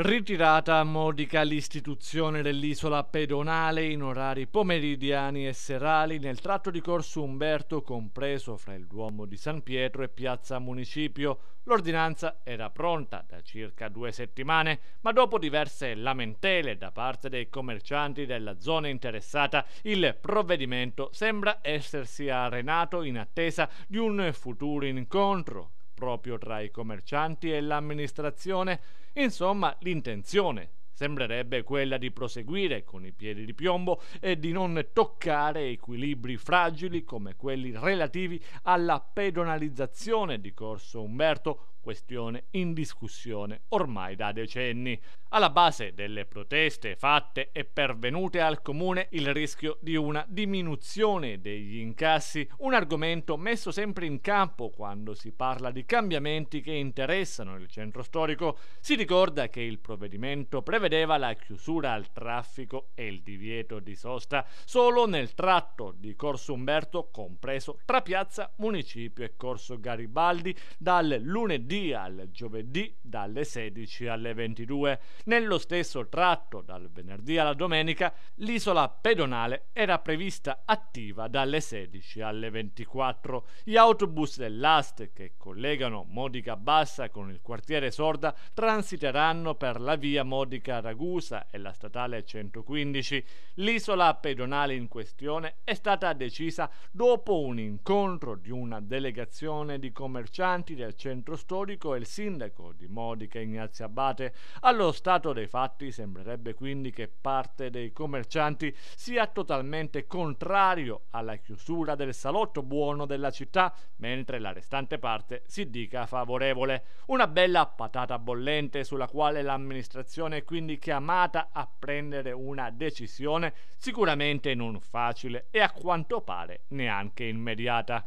Ritirata a Modica l'istituzione dell'isola pedonale in orari pomeridiani e serali nel tratto di Corso Umberto compreso fra il Duomo di San Pietro e Piazza Municipio. L'ordinanza era pronta da circa due settimane, ma dopo diverse lamentele da parte dei commercianti della zona interessata, il provvedimento sembra essersi arenato in attesa di un futuro incontro proprio tra i commercianti e l'amministrazione, insomma l'intenzione sembrerebbe quella di proseguire con i piedi di piombo e di non toccare equilibri fragili come quelli relativi alla pedonalizzazione di Corso Umberto, questione in discussione ormai da decenni. Alla base delle proteste fatte e pervenute al comune il rischio di una diminuzione degli incassi, un argomento messo sempre in campo quando si parla di cambiamenti che interessano il centro storico. Si ricorda che il provvedimento prevede prevedeva la chiusura al traffico e il divieto di sosta solo nel tratto di Corso Umberto, compreso tra Piazza Municipio e Corso Garibaldi, dal lunedì al giovedì dalle 16 alle 22. Nello stesso tratto, dal venerdì alla domenica, l'isola pedonale era prevista attiva dalle 16 alle 24. Gli autobus dell'Ast che collegano Modica Bassa con il quartiere Sorda transiteranno per la via Modica Ragusa e la statale 115, l'isola pedonale in questione è stata decisa dopo un incontro di una delegazione di commercianti del centro storico e il sindaco di Modica Ignazio Abate. Allo stato dei fatti sembrerebbe quindi che parte dei commercianti sia totalmente contrario alla chiusura del salotto buono della città, mentre la restante parte si dica favorevole. Una bella patata bollente sulla quale l'amministrazione quindi quindi chiamata a prendere una decisione sicuramente non facile e a quanto pare neanche immediata.